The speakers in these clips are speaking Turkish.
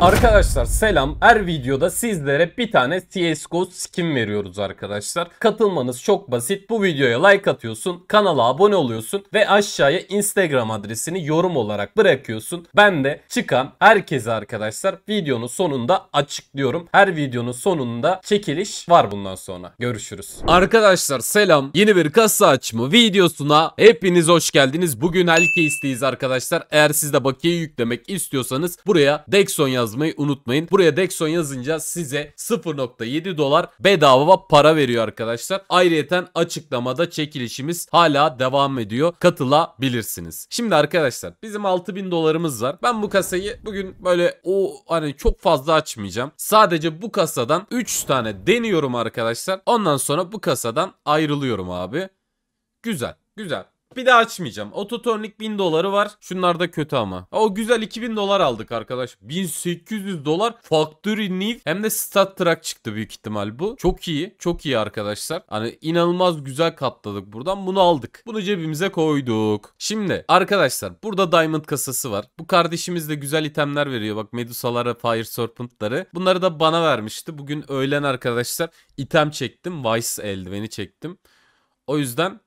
Arkadaşlar selam. Her videoda sizlere bir tane CSGO skin veriyoruz arkadaşlar. Katılmanız çok basit. Bu videoya like atıyorsun, kanala abone oluyorsun ve aşağıya Instagram adresini yorum olarak bırakıyorsun. Ben de çıkan herkese arkadaşlar videonun sonunda açıklıyorum. Her videonun sonunda çekiliş var bundan sonra. Görüşürüz. Arkadaşlar selam. Yeni bir kasa açımı videosuna hepiniz hoş geldiniz. Bugün Helke isteyiz arkadaşlar. Eğer siz de bakiye yüklemek istiyorsanız buraya Dexon yaz yazmayı unutmayın. Buraya Dexon yazınca size 0.7 dolar bedava para veriyor arkadaşlar. Ayrıyeten açıklamada çekilişimiz hala devam ediyor. Katılabilirsiniz. Şimdi arkadaşlar bizim 6000 dolarımız var. Ben bu kasayı bugün böyle o hani çok fazla açmayacağım. Sadece bu kasadan 3 tane deniyorum arkadaşlar. Ondan sonra bu kasadan ayrılıyorum abi. Güzel. Güzel. Bir daha açmayacağım. Ototonlik 1000 doları var. Şunlar da kötü ama. O güzel 2000 dolar aldık arkadaş. 1800 dolar factory need hem de stat track çıktı büyük ihtimal bu. Çok iyi. Çok iyi arkadaşlar. Hani inanılmaz güzel katladık buradan. Bunu aldık. Bunu cebimize koyduk. Şimdi arkadaşlar burada diamond kasası var. Bu kardeşimiz de güzel itemler veriyor. Bak medusalara fire serpentları. Bunları da bana vermişti. Bugün öğlen arkadaşlar item çektim. Vice eldiveni çektim. O yüzden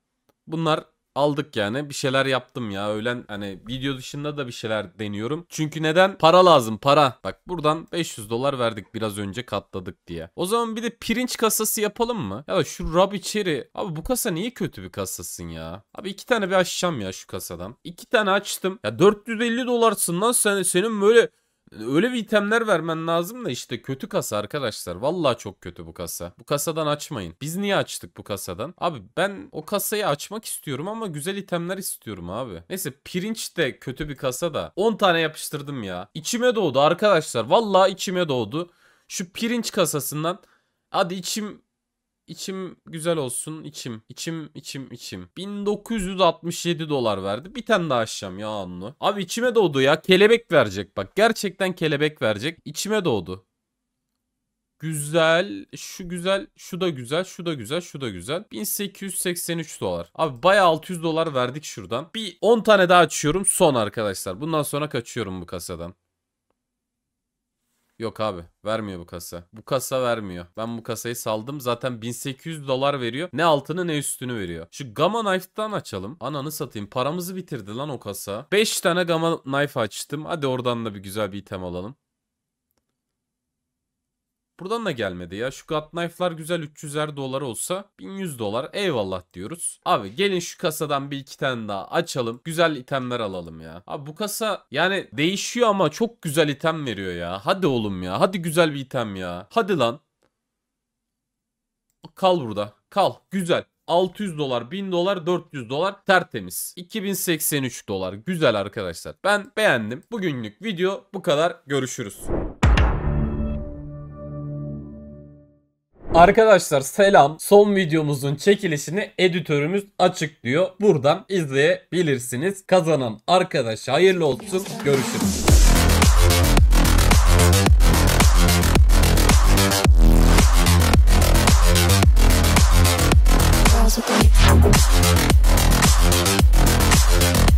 bunlar aldık yani. Bir şeyler yaptım ya. Öğlen hani video dışında da bir şeyler deniyorum. Çünkü neden? Para lazım para. Bak buradan 500 dolar verdik biraz önce katladık diye. O zaman bir de pirinç kasası yapalım mı? Ya şu rab içeri. Abi bu kasa niye kötü bir kasasın ya? Abi iki tane bir açacağım ya şu kasadan. İki tane açtım. Ya 450 dolarsın lan sen, senin böyle Öyle bir itemler vermen lazım da işte kötü kasa arkadaşlar. Vallahi çok kötü bu kasa. Bu kasadan açmayın. Biz niye açtık bu kasadan? Abi ben o kasayı açmak istiyorum ama güzel itemler istiyorum abi. Neyse pirinç de kötü bir kasa da. 10 tane yapıştırdım ya. İçime doğdu arkadaşlar. Vallahi içime doğdu. Şu pirinç kasasından hadi içim İçim güzel olsun. İçim. İçim içim içim. 1967 dolar verdi. Bir tane daha açacağım ya Anlı. Abi içime doğdu ya. Kelebek verecek bak. Gerçekten kelebek verecek. İçime doğdu. Güzel, şu güzel, şu da güzel, şu da güzel, şu da güzel. 1883 dolar. Abi baya 600 dolar verdik şuradan. Bir 10 tane daha açıyorum son arkadaşlar. Bundan sonra kaçıyorum bu kasadan. Yok abi vermiyor bu kasa. Bu kasa vermiyor. Ben bu kasayı saldım. Zaten 1800 dolar veriyor. Ne altını ne üstünü veriyor. Şu Gamma Knife'dan açalım. Ananı satayım. Paramızı bitirdi lan o kasa. 5 tane Gamma Knife açtım. Hadi oradan da bir güzel bir item alalım. Buradan da gelmedi ya. Şu God güzel 300'er dolar olsa 1100 dolar eyvallah diyoruz. Abi gelin şu kasadan bir iki tane daha açalım. Güzel itemler alalım ya. Abi bu kasa yani değişiyor ama çok güzel item veriyor ya. Hadi oğlum ya. Hadi güzel bir item ya. Hadi lan. Kal burada. Kal. Güzel. 600 dolar, 1000 dolar, 400 dolar tertemiz. 2083 dolar. Güzel arkadaşlar. Ben beğendim. Bugünlük video bu kadar. Görüşürüz. Arkadaşlar selam. Son videomuzun çekilişini editörümüz açıklıyor. Buradan izleyebilirsiniz. Kazanan arkadaş hayırlı olsun. Görüşürüz. Girls with me.